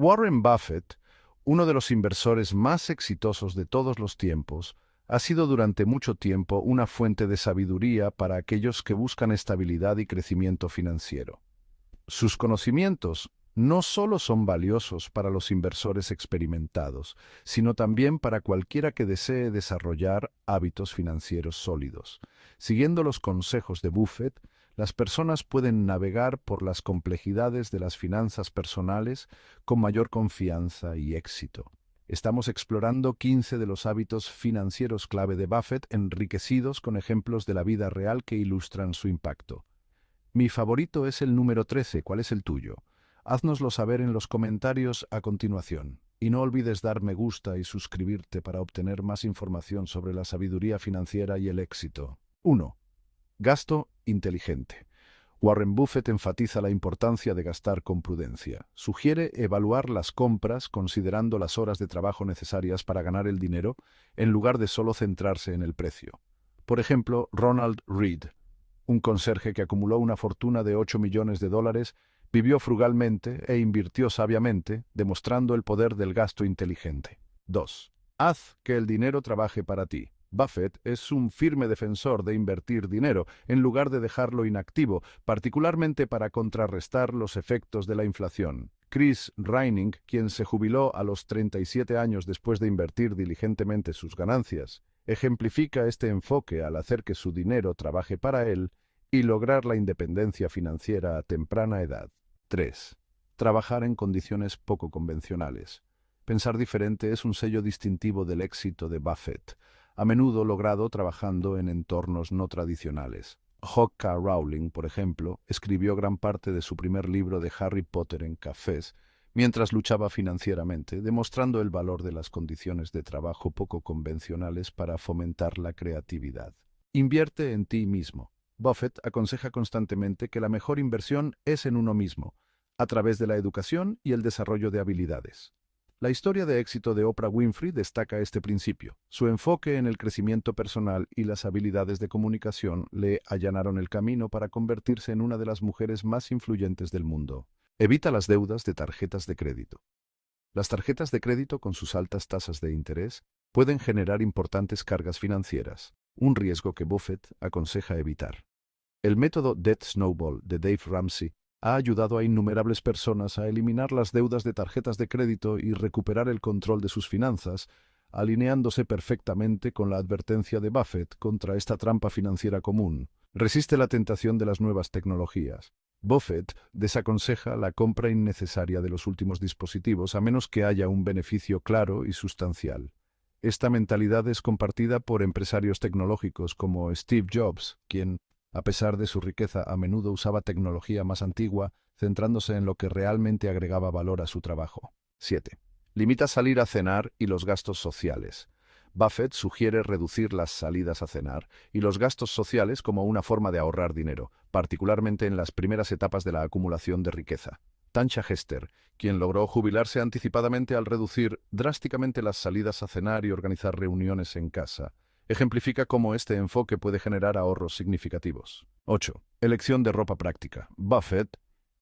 Warren Buffett, uno de los inversores más exitosos de todos los tiempos, ha sido durante mucho tiempo una fuente de sabiduría para aquellos que buscan estabilidad y crecimiento financiero. Sus conocimientos no solo son valiosos para los inversores experimentados, sino también para cualquiera que desee desarrollar hábitos financieros sólidos. Siguiendo los consejos de Buffett, las personas pueden navegar por las complejidades de las finanzas personales con mayor confianza y éxito. Estamos explorando 15 de los hábitos financieros clave de Buffett, enriquecidos con ejemplos de la vida real que ilustran su impacto. Mi favorito es el número 13, ¿cuál es el tuyo? Haznoslo saber en los comentarios a continuación. Y no olvides dar me gusta y suscribirte para obtener más información sobre la sabiduría financiera y el éxito. 1. Gasto inteligente. Warren Buffett enfatiza la importancia de gastar con prudencia. Sugiere evaluar las compras considerando las horas de trabajo necesarias para ganar el dinero en lugar de solo centrarse en el precio. Por ejemplo, Ronald Reed, un conserje que acumuló una fortuna de 8 millones de dólares, vivió frugalmente e invirtió sabiamente, demostrando el poder del gasto inteligente. 2. Haz que el dinero trabaje para ti. Buffett es un firme defensor de invertir dinero en lugar de dejarlo inactivo, particularmente para contrarrestar los efectos de la inflación. Chris Reining, quien se jubiló a los 37 años después de invertir diligentemente sus ganancias, ejemplifica este enfoque al hacer que su dinero trabaje para él y lograr la independencia financiera a temprana edad. 3. Trabajar en condiciones poco convencionales. Pensar diferente es un sello distintivo del éxito de Buffett a menudo logrado trabajando en entornos no tradicionales. J.K. Rowling, por ejemplo, escribió gran parte de su primer libro de Harry Potter en cafés mientras luchaba financieramente, demostrando el valor de las condiciones de trabajo poco convencionales para fomentar la creatividad. Invierte en ti mismo. Buffett aconseja constantemente que la mejor inversión es en uno mismo, a través de la educación y el desarrollo de habilidades. La historia de éxito de Oprah Winfrey destaca este principio. Su enfoque en el crecimiento personal y las habilidades de comunicación le allanaron el camino para convertirse en una de las mujeres más influyentes del mundo. Evita las deudas de tarjetas de crédito. Las tarjetas de crédito con sus altas tasas de interés pueden generar importantes cargas financieras, un riesgo que Buffett aconseja evitar. El método Debt Snowball de Dave Ramsey ha ayudado a innumerables personas a eliminar las deudas de tarjetas de crédito y recuperar el control de sus finanzas, alineándose perfectamente con la advertencia de Buffett contra esta trampa financiera común. Resiste la tentación de las nuevas tecnologías. Buffett desaconseja la compra innecesaria de los últimos dispositivos a menos que haya un beneficio claro y sustancial. Esta mentalidad es compartida por empresarios tecnológicos como Steve Jobs, quien a pesar de su riqueza, a menudo usaba tecnología más antigua, centrándose en lo que realmente agregaba valor a su trabajo. 7. Limita salir a cenar y los gastos sociales. Buffett sugiere reducir las salidas a cenar y los gastos sociales como una forma de ahorrar dinero, particularmente en las primeras etapas de la acumulación de riqueza. Tancha Hester, quien logró jubilarse anticipadamente al reducir drásticamente las salidas a cenar y organizar reuniones en casa, ejemplifica cómo este enfoque puede generar ahorros significativos. 8. Elección de ropa práctica. Buffett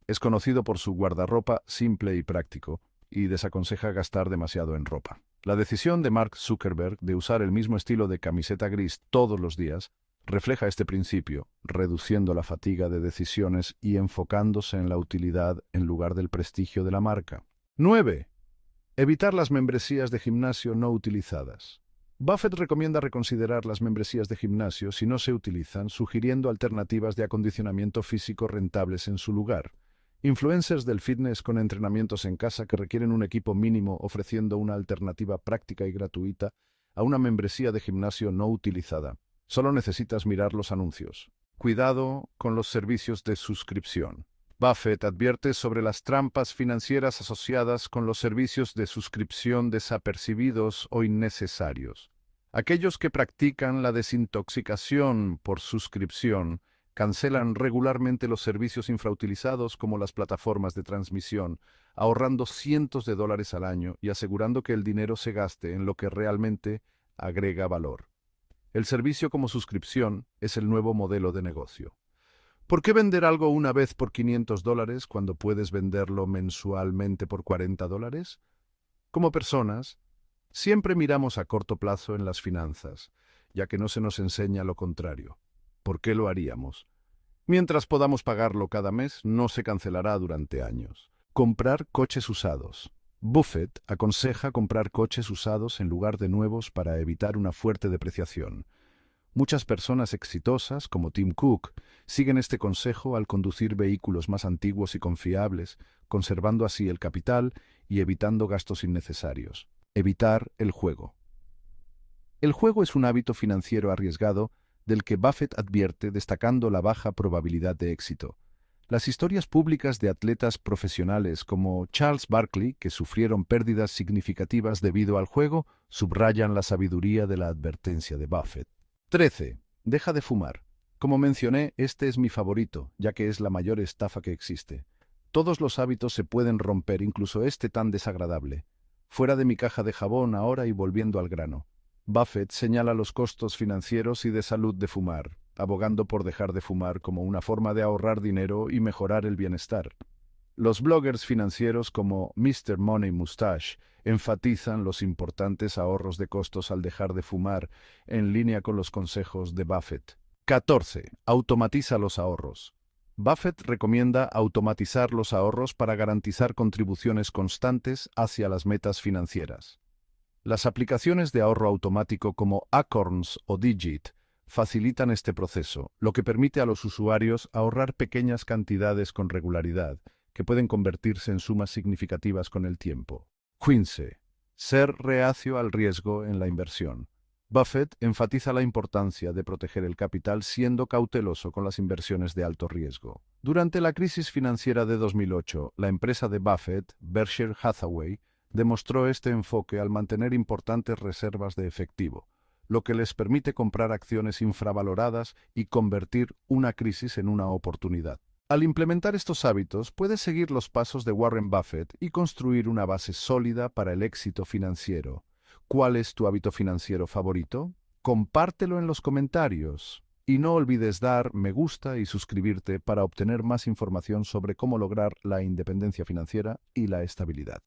es conocido por su guardarropa simple y práctico y desaconseja gastar demasiado en ropa. La decisión de Mark Zuckerberg de usar el mismo estilo de camiseta gris todos los días refleja este principio, reduciendo la fatiga de decisiones y enfocándose en la utilidad en lugar del prestigio de la marca. 9. Evitar las membresías de gimnasio no utilizadas. Buffett recomienda reconsiderar las membresías de gimnasio si no se utilizan, sugiriendo alternativas de acondicionamiento físico rentables en su lugar. Influencers del fitness con entrenamientos en casa que requieren un equipo mínimo ofreciendo una alternativa práctica y gratuita a una membresía de gimnasio no utilizada. Solo necesitas mirar los anuncios. Cuidado con los servicios de suscripción. Buffett advierte sobre las trampas financieras asociadas con los servicios de suscripción desapercibidos o innecesarios. Aquellos que practican la desintoxicación por suscripción cancelan regularmente los servicios infrautilizados como las plataformas de transmisión, ahorrando cientos de dólares al año y asegurando que el dinero se gaste en lo que realmente agrega valor. El servicio como suscripción es el nuevo modelo de negocio. ¿Por qué vender algo una vez por 500 dólares cuando puedes venderlo mensualmente por 40 dólares? Como personas, siempre miramos a corto plazo en las finanzas, ya que no se nos enseña lo contrario. ¿Por qué lo haríamos? Mientras podamos pagarlo cada mes, no se cancelará durante años. Comprar coches usados. Buffett aconseja comprar coches usados en lugar de nuevos para evitar una fuerte depreciación. Muchas personas exitosas, como Tim Cook, Siguen este consejo al conducir vehículos más antiguos y confiables, conservando así el capital y evitando gastos innecesarios. Evitar el juego. El juego es un hábito financiero arriesgado del que Buffett advierte destacando la baja probabilidad de éxito. Las historias públicas de atletas profesionales como Charles Barkley, que sufrieron pérdidas significativas debido al juego, subrayan la sabiduría de la advertencia de Buffett. 13. Deja de fumar. Como mencioné, este es mi favorito, ya que es la mayor estafa que existe. Todos los hábitos se pueden romper, incluso este tan desagradable. Fuera de mi caja de jabón ahora y volviendo al grano. Buffett señala los costos financieros y de salud de fumar, abogando por dejar de fumar como una forma de ahorrar dinero y mejorar el bienestar. Los bloggers financieros como Mr. Money Mustache enfatizan los importantes ahorros de costos al dejar de fumar, en línea con los consejos de Buffett. 14. Automatiza los ahorros. Buffett recomienda automatizar los ahorros para garantizar contribuciones constantes hacia las metas financieras. Las aplicaciones de ahorro automático como Acorns o Digit facilitan este proceso, lo que permite a los usuarios ahorrar pequeñas cantidades con regularidad, que pueden convertirse en sumas significativas con el tiempo. 15. Ser reacio al riesgo en la inversión. Buffett enfatiza la importancia de proteger el capital siendo cauteloso con las inversiones de alto riesgo. Durante la crisis financiera de 2008, la empresa de Buffett, Berkshire Hathaway, demostró este enfoque al mantener importantes reservas de efectivo, lo que les permite comprar acciones infravaloradas y convertir una crisis en una oportunidad. Al implementar estos hábitos, puede seguir los pasos de Warren Buffett y construir una base sólida para el éxito financiero ¿Cuál es tu hábito financiero favorito? Compártelo en los comentarios. Y no olvides dar me gusta y suscribirte para obtener más información sobre cómo lograr la independencia financiera y la estabilidad.